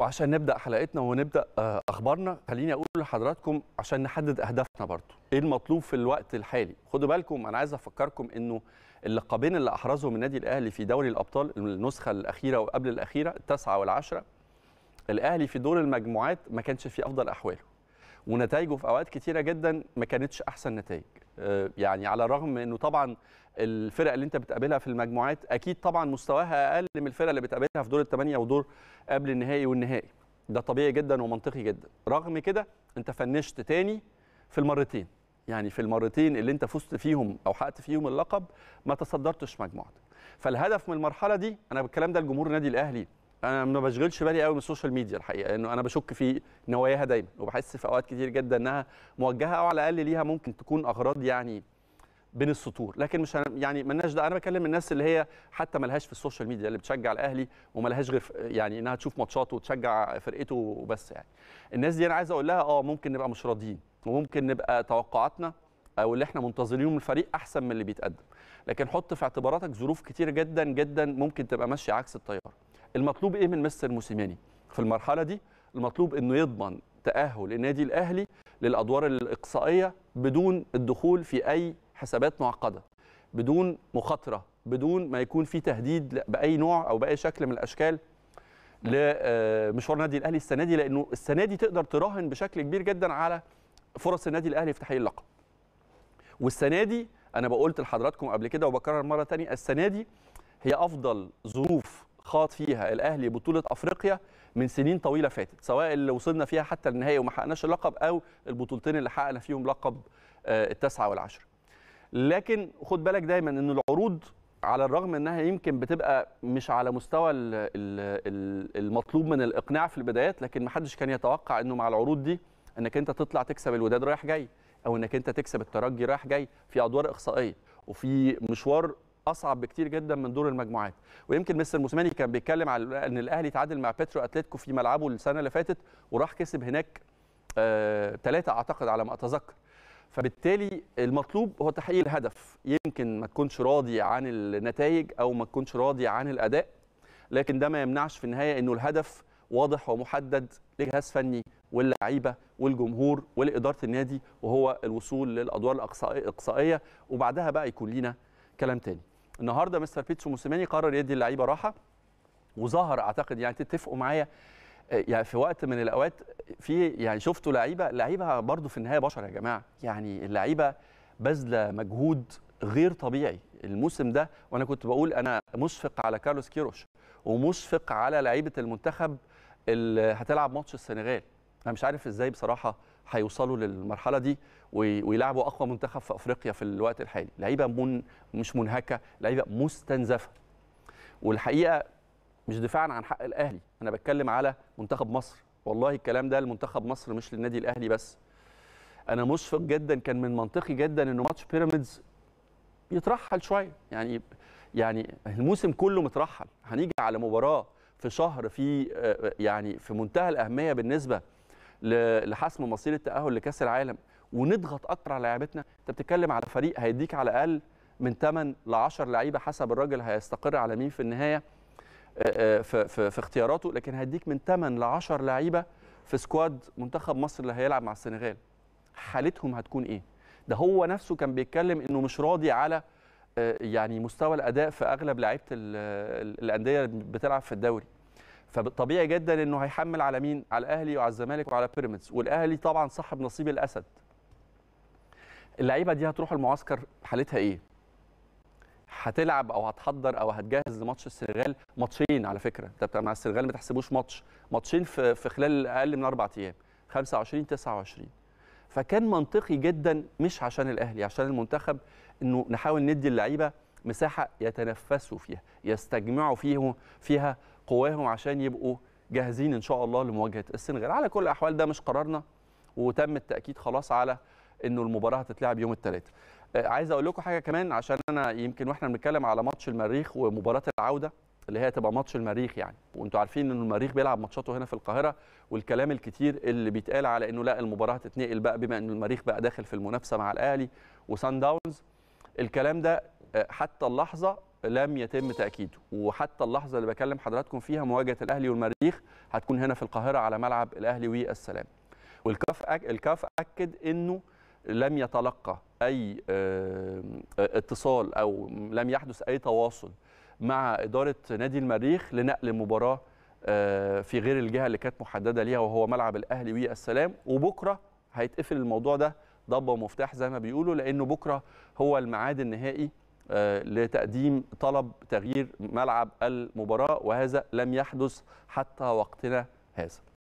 وعشان نبدا حلقتنا ونبدا آه، اخبارنا خليني اقول لحضراتكم عشان نحدد اهدافنا برضو ايه المطلوب في الوقت الحالي خدوا بالكم انا عايز افكركم انه اللقبين اللي احرزهم النادي الاهلي في دوري الابطال النسخه الاخيره وقبل الاخيره التاسعه والعشره الاهلي في دور المجموعات ما كانش في افضل احواله ونتائجه في اوقات كتيره جدا ما كانتش احسن نتائج آه، يعني على الرغم انه طبعا الفرق اللي انت بتقابلها في المجموعات اكيد طبعا مستواها اقل من الفرق اللي بتقابلها في دور الثمانيه ودور قبل النهائي والنهائي ده طبيعي جدا ومنطقي جدا رغم كده انت فنشت تاني في المرتين يعني في المرتين اللي انت فزت فيهم او حققت فيهم اللقب ما تصدرتش مجموعتك فالهدف من المرحله دي انا بالكلام ده لجمهور النادي الاهلي انا ما بشغلش بالي قوي من السوشيال ميديا الحقيقه لانه انا بشك في نواياها دايما وبحس في اوقات كتير جدا انها موجهه او على الاقل ليها ممكن تكون اغراض يعني بين السطور لكن مش يعني مالناش ده انا بكلم الناس اللي هي حتى ملهاش في السوشيال ميديا اللي بتشجع الاهلي وملهاش غير يعني انها تشوف ماتشاته وتشجع فرقته وبس يعني الناس دي انا عايز اقول لها اه ممكن نبقى مش راضيين وممكن نبقى توقعاتنا او اللي احنا منتظرينه من الفريق احسن من اللي بيتقدم لكن حط في اعتباراتك ظروف كتير جدا جدا ممكن تبقى ماشيه عكس التيار المطلوب ايه من مستر موسيماني في المرحله دي المطلوب انه يضمن تاهل النادي الاهلي للادوار الاقصائيه بدون الدخول في اي حسابات معقده بدون مخاطره بدون ما يكون في تهديد باي نوع او باي شكل من الاشكال لمشوار آه، النادي الاهلي السنه دي لانه السنه دي تقدر تراهن بشكل كبير جدا على فرص النادي الاهلي في تحقيق اللقب والسنه دي انا بقولت لحضراتكم قبل كده وبكرر مره ثانيه السنه دي هي افضل ظروف خاض فيها الاهلي بطوله افريقيا من سنين طويله فاتت سواء اللي وصلنا فيها حتى النهائي وما حققناش اللقب او البطولتين اللي حققنا فيهم لقب آه، التاسعه والعشره لكن خد بالك دايما ان العروض على الرغم انها يمكن بتبقى مش على مستوى المطلوب من الاقناع في البدايات لكن ما حدش كان يتوقع انه مع العروض دي انك انت تطلع تكسب الوداد رايح جاي او انك انت تكسب الترجي رايح جاي في ادوار اقصائيه وفي مشوار اصعب بكتير جدا من دور المجموعات ويمكن مستر موسيماني كان بيتكلم على ان الاهلي تعادل مع بيترو اتلتيكو في ملعبه السنه اللي فاتت وراح كسب هناك ثلاثة آه اعتقد على ما اتذكر فبالتالي المطلوب هو تحقيق الهدف يمكن ما تكونش راضي عن النتائج او ما تكونش راضي عن الاداء لكن ده ما يمنعش في النهايه انه الهدف واضح ومحدد لجهاز فني واللعيبه والجمهور والاداره النادي وهو الوصول للادوار الاقصائيه وبعدها بقى يكون لينا كلام تاني النهارده مستر بيتسو موسيماني قرر يدي اللعيبه راحه وظهر اعتقد يعني تتفقوا معايا آه، يعني في وقت من الاوقات في يعني شفتوا لعيبه لعيبه برضو في النهايه بشر يا جماعه يعني اللعيبه باذله مجهود غير طبيعي الموسم ده وانا كنت بقول انا مشفق على كارلوس كيروش ومشفق على لعيبه المنتخب اللي هتلعب ماتش السنغال انا مش عارف ازاي بصراحه هيوصلوا للمرحله دي ويلعبوا اقوى منتخب في افريقيا في الوقت الحالي لعيبه من مش منهكه لعيبه مستنزفه والحقيقه مش دفاعا عن حق الاهلي انا بتكلم على منتخب مصر والله الكلام ده لمنتخب مصر مش للنادي الاهلي بس انا مشفق جدا كان من منطقي جدا انه ماتش بيراميدز يترحل شويه يعني يعني الموسم كله مترحل هنيجي على مباراه في شهر في آه، يعني في منتهى الاهميه بالنسبه لحسم مصير التاهل لكاس العالم ونضغط اكتر على لعيبتنا انت بتتكلم على فريق هيديك على الاقل من 8 ل 10 لعيبه حسب الراجل هيستقر على مين في النهايه آه، آه، في, في, في اختياراته لكن هيديك من 8 ل 10 لعيبه في سكواد منتخب مصر اللي هيلعب مع السنغال حالتهم هتكون ايه ده هو نفسه كان بيتكلم انه مش راضي على آه، يعني مستوى الاداء في اغلب لعيبه الانديه اللي بتلعب في الدوري فطبيعي جدا انه هيحمل على مين على الاهلي وعلى الزمالك وعلى بيراميدز والاهلي طبعا صاحب نصيب الاسد اللعيبه دي هتروح المعسكر حالتها ايه؟ هتلعب او هتحضر او هتجهز لماتش السنغال ماتشين على فكره انت مع السنغال ما تحسبوش ماتش ماتشين في, في خلال اقل من اربع ايام 25 29 فكان منطقي جدا مش عشان الاهلي عشان المنتخب انه نحاول ندي اللعيبه مساحه يتنفسوا فيها يستجمعوا فيه فيها قواهم عشان يبقوا جاهزين ان شاء الله لمواجهه السنغال على كل الاحوال ده مش قرارنا وتم التاكيد خلاص على انه المباراه هتتلعب يوم الثلاثاء آه، عايز اقول لكم حاجه كمان عشان انا يمكن واحنا بنتكلم على ماتش المريخ ومباراه العوده اللي هي تبقى ماتش المريخ يعني وانتم عارفين ان المريخ بيلعب ماتشاته هنا في القاهره والكلام الكتير اللي بيتقال على انه لا المباراه هتتنقل بقى بما ان المريخ بقى داخل في المنافسه مع الاهلي وسان داونز الكلام ده آه، حتى اللحظه لم يتم تاكيده وحتى اللحظه اللي بكلم حضراتكم فيها مواجهه الاهلي والمريخ هتكون هنا في القاهره على ملعب الاهلي والسلام والكاف الكاف اكد انه لم يتلقى اي اتصال او لم يحدث اي تواصل مع اداره نادي المريخ لنقل مباراه في غير الجهه اللي كانت محدده ليها وهو ملعب الاهلي السلام وبكره هيتقفل الموضوع ده ضبه ومفتاح زي ما بيقولوا لانه بكره هو الميعاد النهائي لتقديم طلب تغيير ملعب المباراه وهذا لم يحدث حتى وقتنا هذا